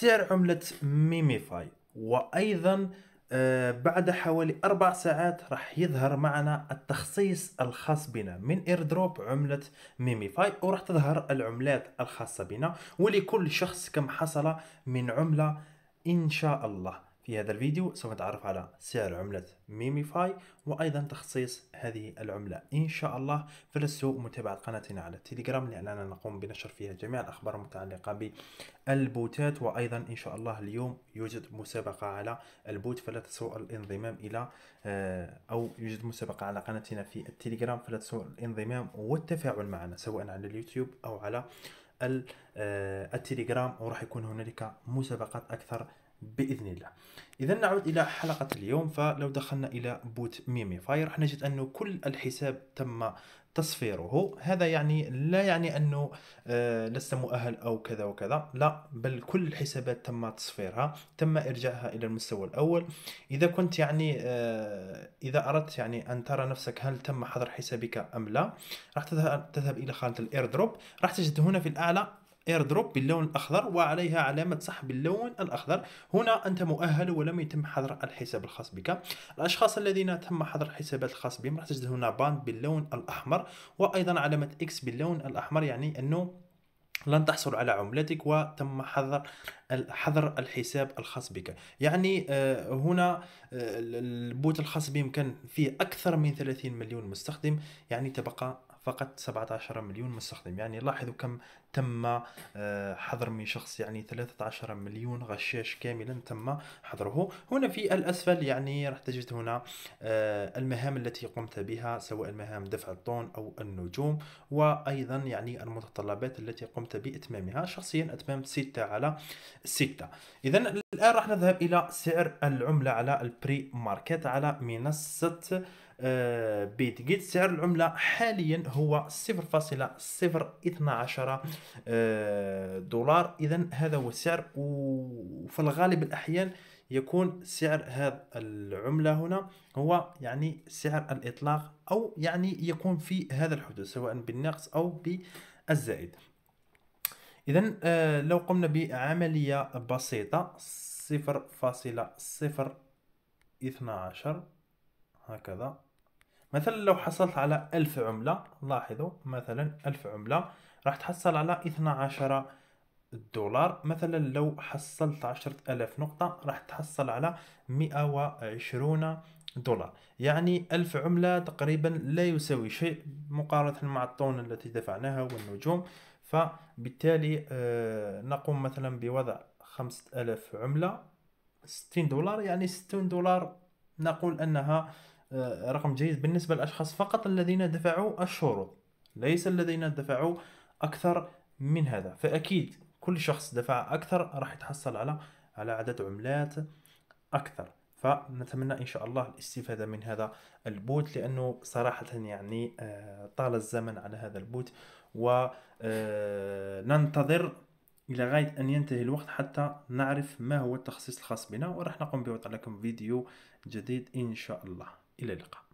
سعر عملة ميميفاي وأيضا آه، بعد حوالي أربع ساعات راح يظهر معنا التخصيص الخاص بنا من إيردروب عملة ميميفاي وراح تظهر العملات الخاصة بنا ولكل شخص كم حصل من عملة إن شاء الله في هذا الفيديو سوف نتعرف على سعر عملة ميمي فاي وأيضا تخصيص هذه العملة إن شاء الله فلا تسوء متابعة قناتنا على التليجرام لأننا نقوم بنشر فيها جميع الأخبار المتعلقة بالبوتات وأيضا إن شاء الله اليوم يوجد مسابقة على البوت فلا تسوء الانضمام إلى آه، أو يوجد مسابقة على قناتنا في التليجرام فلا تسوء الانضمام والتفاعل معنا سواء على اليوتيوب أو على آه، التليجرام وراح يكون هنالك مسابقات أكثر اذا نعود الى حلقه اليوم فلو دخلنا الى بوت ميمي فاي راح نجد انه كل الحساب تم تصفيره هذا يعني لا يعني انه آه، لست مؤهل او كذا وكذا لا بل كل الحسابات تم تصفيرها تم ارجاعها الى المستوى الاول اذا كنت يعني آه، اذا اردت يعني ان ترى نفسك هل تم حظر حسابك ام لا راح تذهب, تذهب الى خانه الايردروب راح تجد هنا في الاعلى اير دروب باللون الاخضر وعليها علامه صح باللون الاخضر هنا انت مؤهل ولم يتم حظر الحساب الخاص بك الاشخاص الذين تم حظر الحسابات الخاص بهم راح تجد هنا باند باللون الاحمر وايضا علامه اكس باللون الاحمر يعني انه لن تحصل على عملتك وتم حظر حظر الحساب الخاص بك يعني آه، هنا آه، البوت الخاص بهم كان فيه أكثر من 30 مليون مستخدم يعني تبقى فقط 17 مليون مستخدم يعني لاحظوا كم تم آه، حظر من شخص يعني 13 مليون غشاش كاملا تم حظره هنا في الأسفل يعني راح تجد هنا آه، المهام التي قمت بها سواء مهام دفع الطون أو النجوم وأيضا يعني المتطلبات التي قمت بإتمامها شخصيا أتممت 6 على 6 إذا الآن راح نذهب إلى سعر العملة على البري ماركت على منصة آه، بيت جيت سعر العملة حاليا هو 0.012 آه، دولار إذا هذا هو السعر وفي الغالب الأحيان يكون سعر هذا العملة هنا هو يعني سعر الإطلاق أو يعني يكون في هذا الحدود سواء بالنقص أو بالزائد إذا آه، لو قمنا بعملية بسيطة صفر فاصلة صفر اثنا عشر هكذا مثلا لو حصلت على ألف عملة لاحظوا مثلا ألف عملة راح تحصل على اثنا عشر دولار مثلا لو حصلت عشرة ألاف نقطة راح تحصل على مئة وعشرون دولار يعني ألف عملة تقريبا لا يساوي شيء مقارنة مع الطون التي دفعناها والنجوم فبالتالي آه، نقوم مثلا بوضع خمسة ألاف عملة ستين دولار يعني ستون دولار نقول أنها آه، رقم جيد بالنسبة للأشخاص فقط الذين دفعوا الشروط ليس الذين دفعوا أكثر من هذا فأكيد كل شخص دفع أكثر راح يتحصل على على عدد عملات أكثر فنتمنى إن شاء الله الاستفادة من هذا البوت لأنه صراحة يعني آه، طال الزمن على هذا البوت وننتظر آه، الى غايه ان ينتهي الوقت حتى نعرف ما هو التخصيص الخاص بنا ورح نقوم بوضع لكم فيديو جديد ان شاء الله إلى اللقاء